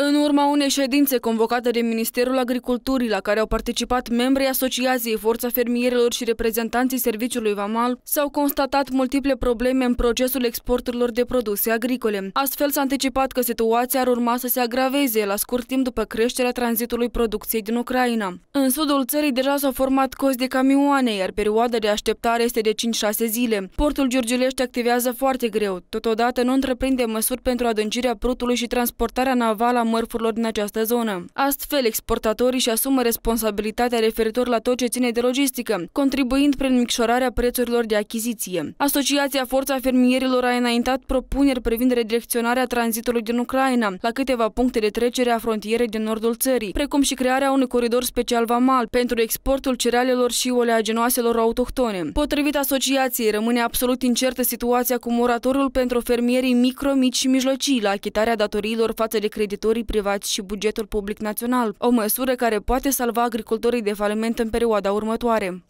În urma unei ședințe convocate de Ministerul Agriculturii, la care au participat membrii Asociației Forța Fermierilor și reprezentanții Serviciului Vamal, s-au constatat multiple probleme în procesul exporturilor de produse agricole. Astfel s-a anticipat că situația ar urma să se agraveze la scurt timp după creșterea tranzitului producției din Ucraina. În sudul țării deja s-au format cozi de camioane, iar perioada de așteptare este de 5-6 zile. Portul Giurgiulești activează foarte greu. Totodată nu întreprinde măsuri pentru adâncirea prutului și transportarea navală a mărfurilor din această zonă. Astfel, exportatorii și asumă responsabilitatea referitor la tot ce ține de logistică, contribuind prin micșorarea prețurilor de achiziție. Asociația Forța Fermierilor a înaintat propuneri privind redirecționarea tranzitului din Ucraina la câteva puncte de trecere a frontierei din nordul țării, precum și crearea unui coridor special vamal pentru exportul cerealelor și oleaginoaselor autohtone. Potrivit asociației, rămâne absolut incertă situația cu moratoriul pentru fermierii micro, mici și mijlocii la achitarea datoriilor față de creditori agricultorii privați și bugetul public național, o măsură care poate salva agricultorii de faliment în perioada următoare.